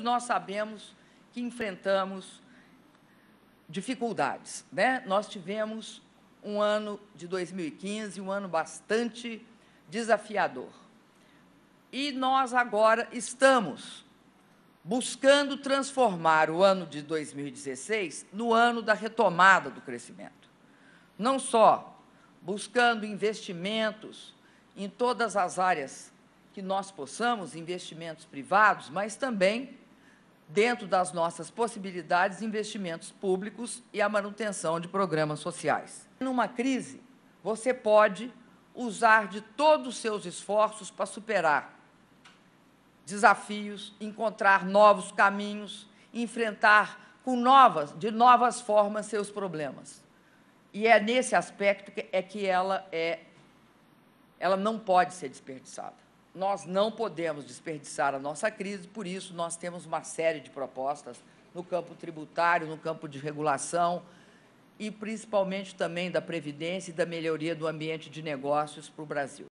todos nós sabemos que enfrentamos dificuldades. Né? Nós tivemos um ano de 2015, um ano bastante desafiador. E nós agora estamos buscando transformar o ano de 2016 no ano da retomada do crescimento. Não só buscando investimentos em todas as áreas que nós possamos, investimentos privados, mas também dentro das nossas possibilidades, investimentos públicos e a manutenção de programas sociais. Numa crise, você pode usar de todos os seus esforços para superar desafios, encontrar novos caminhos, enfrentar com novas, de novas formas seus problemas. E é nesse aspecto que, é que ela é ela não pode ser desperdiçada nós não podemos desperdiçar a nossa crise, por isso nós temos uma série de propostas no campo tributário, no campo de regulação e principalmente também da previdência e da melhoria do ambiente de negócios para o Brasil.